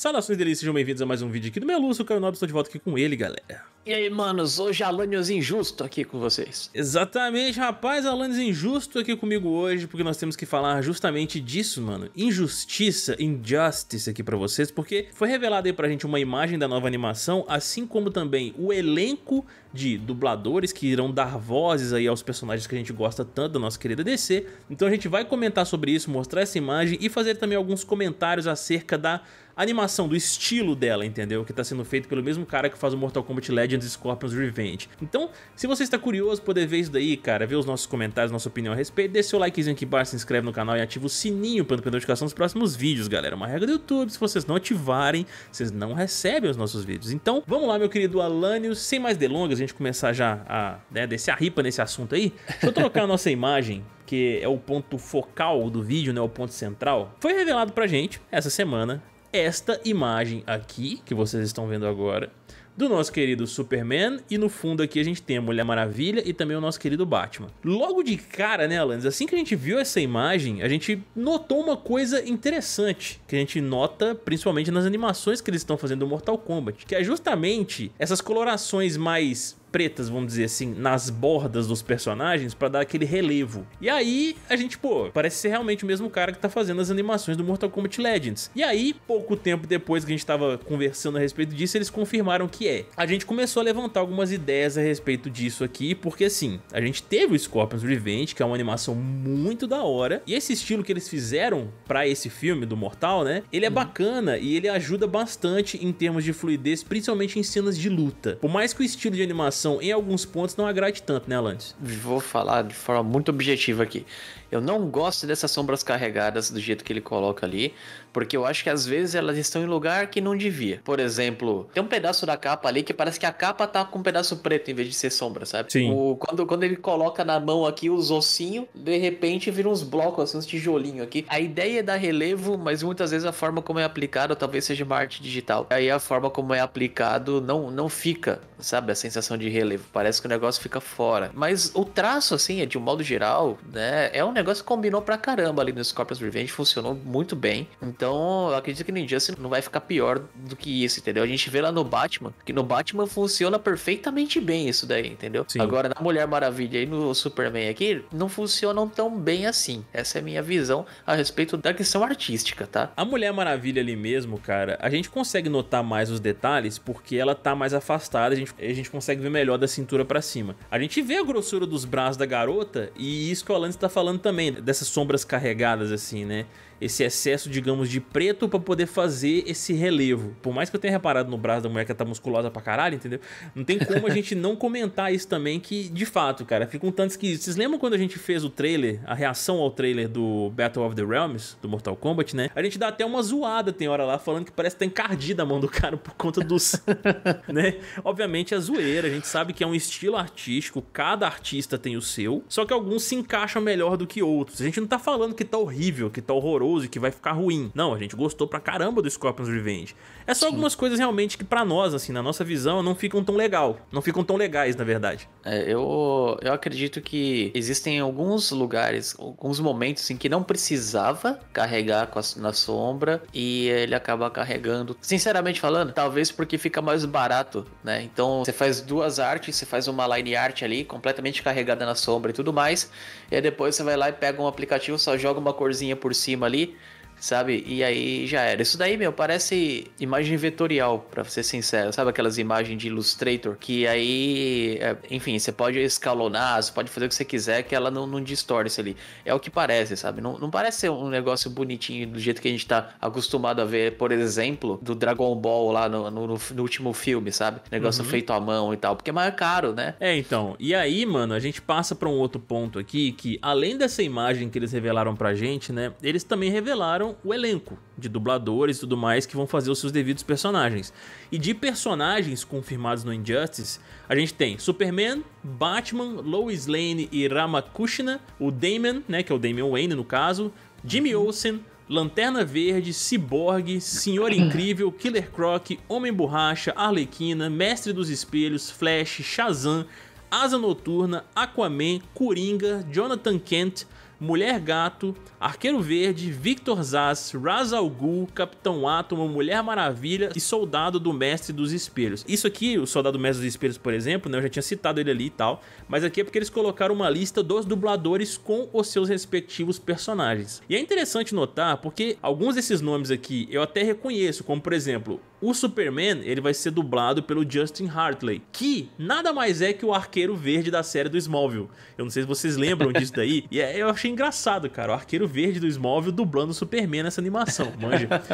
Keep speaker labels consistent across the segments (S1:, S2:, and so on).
S1: Saudações delícias, sejam bem-vindos a mais um vídeo aqui do meu Lúcio, Caio Nobre, estou de volta aqui com ele, galera. E aí, manos, hoje Alanios Injusto aqui com vocês. Exatamente, rapaz, Alanios Injusto aqui comigo hoje, porque nós temos que falar justamente disso, mano. Injustiça, injustice aqui pra vocês, porque foi revelada aí pra gente uma imagem da nova animação, assim como também o elenco de dubladores que irão dar vozes aí aos personagens que a gente gosta tanto da nossa querida DC. Então a gente vai comentar sobre isso, mostrar essa imagem e fazer também alguns comentários acerca da animação, do estilo dela, entendeu? Que tá sendo feito pelo mesmo cara que faz o Mortal Kombat Legends Scorpions Revenge. Então, se você está curioso poder ver isso daí, cara, ver os nossos comentários, nossa opinião a respeito, deixa seu likezinho aqui embaixo, se inscreve no canal e ativa o sininho para não perder notificação dos próximos vídeos, galera. É uma regra do YouTube, se vocês não ativarem, vocês não recebem os nossos vídeos. Então, vamos lá, meu querido Alânio, sem mais delongas, a gente começar já a né, descer a ripa nesse assunto aí. Deixa eu trocar a nossa imagem que é o ponto focal do vídeo, né, o ponto central, foi revelado pra gente essa semana esta imagem aqui, que vocês estão vendo agora, do nosso querido Superman e no fundo aqui a gente tem a Mulher Maravilha e também o nosso querido Batman. Logo de cara, né, Alanis, assim que a gente viu essa imagem, a gente notou uma coisa interessante, que a gente nota principalmente nas animações que eles estão fazendo do Mortal Kombat, que é justamente essas colorações mais pretas, vamos dizer assim, nas bordas dos personagens para dar aquele relevo. E aí a gente, pô, parece ser realmente o mesmo cara que tá fazendo as animações do Mortal Kombat Legends. E aí, pouco tempo depois que a gente tava conversando a respeito disso, eles confirmaram que é. A gente começou a levantar algumas ideias a respeito disso aqui, porque assim, a gente teve o Scorpions Revenge, que é uma animação muito da hora, e esse estilo que eles fizeram para esse filme do Mortal, né? Ele é uhum. bacana e ele ajuda bastante em termos de fluidez, principalmente em cenas de luta. Por mais que o estilo de animação em
S2: alguns pontos não agrade tanto, né, Lantes? Vou falar de forma muito objetiva aqui. Eu não gosto dessas sombras carregadas do jeito que ele coloca ali, porque eu acho que às vezes elas estão em lugar que não devia. Por exemplo, tem um pedaço da capa ali que parece que a capa tá com um pedaço preto em vez de ser sombra, sabe? Sim. O, quando, quando ele coloca na mão aqui os ossinhos, de repente vira uns blocos, assim, uns tijolinhos aqui. A ideia é dar relevo, mas muitas vezes a forma como é aplicado talvez seja uma arte digital. Aí a forma como é aplicado não, não fica, sabe? A sensação de relevo. Parece que o negócio fica fora. Mas o traço, assim, é de um modo geral, né? É um negócio que combinou pra caramba ali no Scorpion's Revenge, funcionou muito bem. Então, eu acredito que no Injustice não vai ficar pior do que isso, entendeu? A gente vê lá no Batman, que no Batman funciona perfeitamente bem isso daí, entendeu? Sim. Agora, na Mulher Maravilha e no Superman aqui, não funcionam tão bem assim. Essa é a minha visão a respeito da questão artística, tá? A Mulher Maravilha ali mesmo, cara,
S1: a gente consegue notar mais os detalhes porque ela tá mais afastada, a gente, a gente consegue ver melhor da cintura para cima. A gente vê a grossura dos braços da garota e isso que o Alan está falando também também dessas sombras carregadas, assim, né? esse excesso, digamos, de preto para poder fazer esse relevo. Por mais que eu tenha reparado no braço da mulher que tá musculosa pra caralho, entendeu? Não tem como a gente não comentar isso também, que de fato, cara, fica um tanto esquisito. Vocês lembram quando a gente fez o trailer, a reação ao trailer do Battle of the Realms, do Mortal Kombat, né? A gente dá até uma zoada, tem hora lá, falando que parece que tá encardida a mão do cara por conta dos. né? Obviamente é zoeira, a gente sabe que é um estilo artístico, cada artista tem o seu, só que alguns se encaixam melhor do que outros. A gente não tá falando que tá horrível, que tá horroroso e que vai ficar ruim. Não, a gente gostou pra caramba do Scorpion's Revenge. É só Sim. algumas coisas realmente que para nós, assim, na nossa visão, não ficam tão legal. Não ficam tão legais, na
S2: verdade. É, eu, eu acredito que existem alguns lugares, alguns momentos em assim, que não precisava carregar a, na sombra e ele acaba carregando. Sinceramente falando, talvez porque fica mais barato, né? Então você faz duas artes, você faz uma line art ali, completamente carregada na sombra e tudo mais. E aí depois você vai lá e pega um aplicativo, só joga uma corzinha por cima ali ali sabe? E aí já era. Isso daí, meu, parece imagem vetorial, para ser sincero. Sabe aquelas imagens de Illustrator que aí, é, enfim, você pode escalonar, você pode fazer o que você quiser que ela não, não distorce ali. É o que parece, sabe? Não, não parece ser um negócio bonitinho do jeito que a gente tá acostumado a ver, por exemplo, do Dragon Ball lá no, no, no último filme, sabe? Negócio uhum. feito à mão e tal, porque é mais caro, né?
S1: É, então. E aí, mano, a gente passa para um outro ponto aqui que, além dessa imagem que eles revelaram pra gente, né? Eles também revelaram o elenco de dubladores e tudo mais que vão fazer os seus devidos personagens. E de personagens confirmados no Injustice, a gente tem Superman, Batman, Lois Lane e Ramakushna, o Damon, né, que é o Damian Wayne no caso, Jimmy uhum. Olsen, Lanterna Verde, Ciborgue, Senhor uhum. Incrível, Killer Croc, Homem Borracha, Arlequina, Mestre dos Espelhos, Flash, Shazam, Asa Noturna, Aquaman, Coringa, Jonathan Kent, Mulher Gato, Arqueiro Verde, Victor Zaz, Ra's al Ghul, Capitão Átomo, Mulher Maravilha e Soldado do Mestre dos Espelhos. Isso aqui, o Soldado do Mestre dos Espelhos, por exemplo, né, eu já tinha citado ele ali e tal, mas aqui é porque eles colocaram uma lista dos dubladores com os seus respectivos personagens. E é interessante notar porque alguns desses nomes aqui eu até reconheço, como por exemplo, o Superman, ele vai ser dublado pelo Justin Hartley, que nada mais é que o arqueiro verde da série do Smallville. Eu não sei se vocês lembram disso daí, e é, eu achei engraçado, cara, o arqueiro verde do Smallville dublando o Superman nessa animação, manja.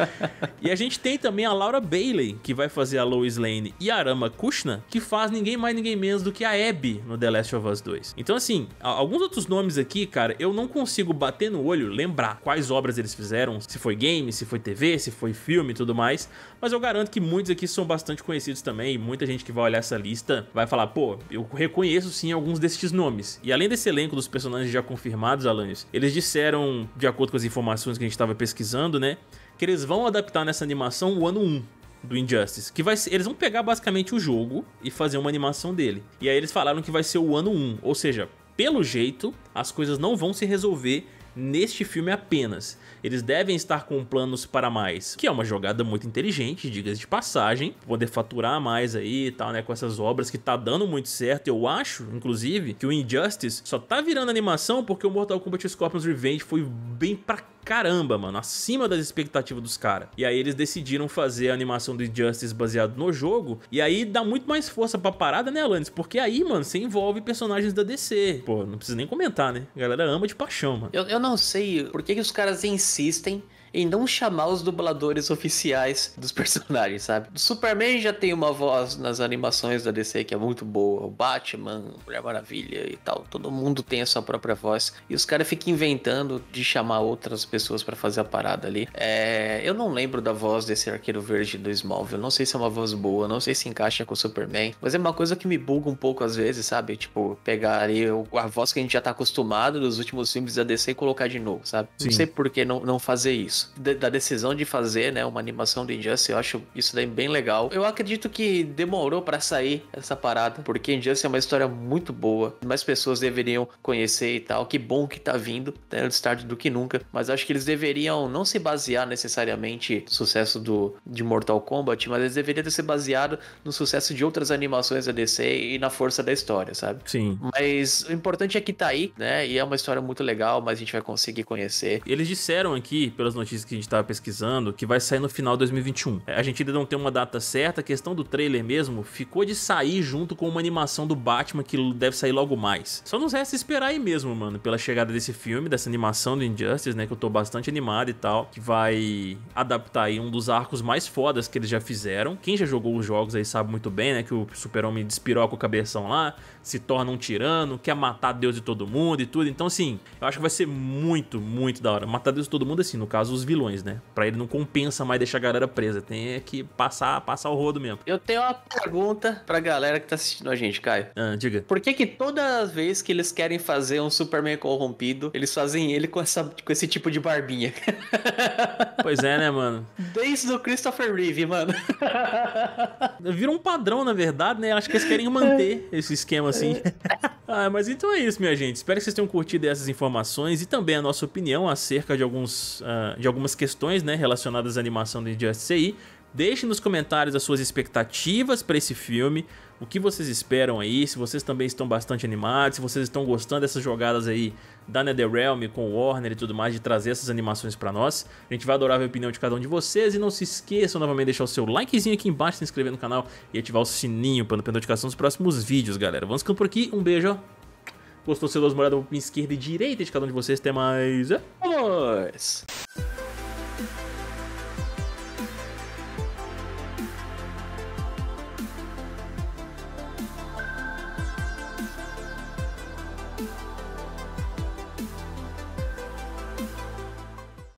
S1: E a gente tem também a Laura Bailey, que vai fazer a Lois Lane, e a Arama Kushner, que faz ninguém mais ninguém menos do que a Abby no The Last of Us 2. Então assim, alguns outros nomes aqui, cara, eu não consigo bater no olho, lembrar quais obras eles fizeram, se foi game, se foi TV, se foi filme e tudo mais, mas eu garanto garanto que muitos aqui são bastante conhecidos também, e muita gente que vai olhar essa lista vai falar, pô, eu reconheço sim alguns destes nomes. E além desse elenco dos personagens já confirmados, Alanis, eles disseram, de acordo com as informações que a gente estava pesquisando, né, que eles vão adaptar nessa animação o ano 1 do Injustice, que vai ser, eles vão pegar basicamente o jogo e fazer uma animação dele. E aí eles falaram que vai ser o ano 1, ou seja, pelo jeito, as coisas não vão se resolver neste filme apenas. Eles devem estar com planos para mais, que é uma jogada muito inteligente, diga-se de passagem, poder faturar mais aí e tal, né, com essas obras que tá dando muito certo. Eu acho, inclusive, que o Injustice só tá virando animação porque o Mortal Kombat Scorpions Revenge foi bem pra caramba, mano, acima das expectativas dos caras. E aí eles decidiram fazer a animação do Injustice baseado no jogo, e aí dá muito mais força pra parada, né, Alanis? Porque aí, mano,
S2: você envolve personagens da DC. Pô, não precisa nem comentar, né? A galera ama de paixão, mano. Eu, eu não sei por que, que os caras insistem em não chamar os dubladores oficiais dos personagens, sabe? O Superman já tem uma voz nas animações da DC que é muito boa, o Batman, Mulher Maravilha e tal, todo mundo tem a sua própria voz e os caras ficam inventando de chamar outras pessoas para fazer a parada ali. É, eu não lembro da voz desse arqueiro verde do Smallville, não sei se é uma voz boa, não sei se encaixa com o Superman, mas é uma coisa que me buga um pouco às vezes, sabe? Tipo, pegar ali a voz que a gente já tá acostumado dos últimos filmes da DC e colocar de novo, sabe? Sim. Não sei por que não, não fazer isso de, da decisão de fazer, né, uma animação do Injustice, eu acho isso daí bem legal. Eu acredito que demorou para sair essa parada, porque Injustice é uma história muito boa, mais pessoas deveriam conhecer e tal. Que bom que tá vindo, né, antes tarde do que nunca, mas acho que eles deveriam não se basear necessariamente no sucesso do de Mortal Kombat, mas eles deveriam ser baseado no sucesso de outras animações da DC e na força da história, sabe? Sim. Mas o importante é que tá aí, né? E é uma história muito legal, mas a gente vai conseguir
S1: conhecer. Eles disseram aqui pelas notícias notícias que a gente estava pesquisando, que vai sair no final de 2021. É, a gente ainda não tem uma data certa, a questão do trailer mesmo ficou de sair junto com uma animação do Batman que deve sair logo mais. Só nos resta esperar aí mesmo, mano, pela chegada desse filme, dessa animação do Injustice, né, que eu tô bastante animado e tal, que vai adaptar aí um dos arcos mais fodas que eles já fizeram. Quem já jogou os jogos aí sabe muito bem, né, que o super-homem despiroca o cabeção lá, se torna um tirano, quer matar Deus e todo mundo e tudo. Então, assim, eu acho que vai ser muito, muito da hora. Matar Deus e todo mundo, assim, no caso, os vilões, né? Pra ele não compensa mais deixar a galera presa. Tem que
S2: passar, passar o rodo mesmo. Eu tenho uma pergunta pra galera que tá assistindo a gente, Caio. Ah, diga. Por que que toda vez que eles querem fazer um Superman corrompido, eles fazem ele com, essa, com esse tipo de barbinha? pois é, né, mano? Desde o Christopher Reeve,
S1: mano. Vira um padrão, na verdade, né? Acho que eles querem manter esse esquema assim. É. Ah, mas então é isso, minha gente. Espero que vocês tenham curtido essas informações e também a nossa opinião acerca de, alguns, uh, de algumas questões né, relacionadas à animação do Injustice Deixe nos comentários as suas expectativas para esse filme, o que vocês esperam aí, se vocês também estão bastante animados, se vocês estão gostando dessas jogadas aí da NetherRealm com Warner e tudo mais, de trazer essas animações para nós. A gente vai adorar ver a opinião de cada um de vocês e não se esqueçam novamente de deixar o seu likezinho aqui embaixo, se inscrever no canal e ativar o sininho para não perder notificação dos próximos vídeos, galera. Vamos ficando por aqui, um beijo, Gostou, seu duas moradas, esquerda e direita de cada um de vocês, até mais, é nóis!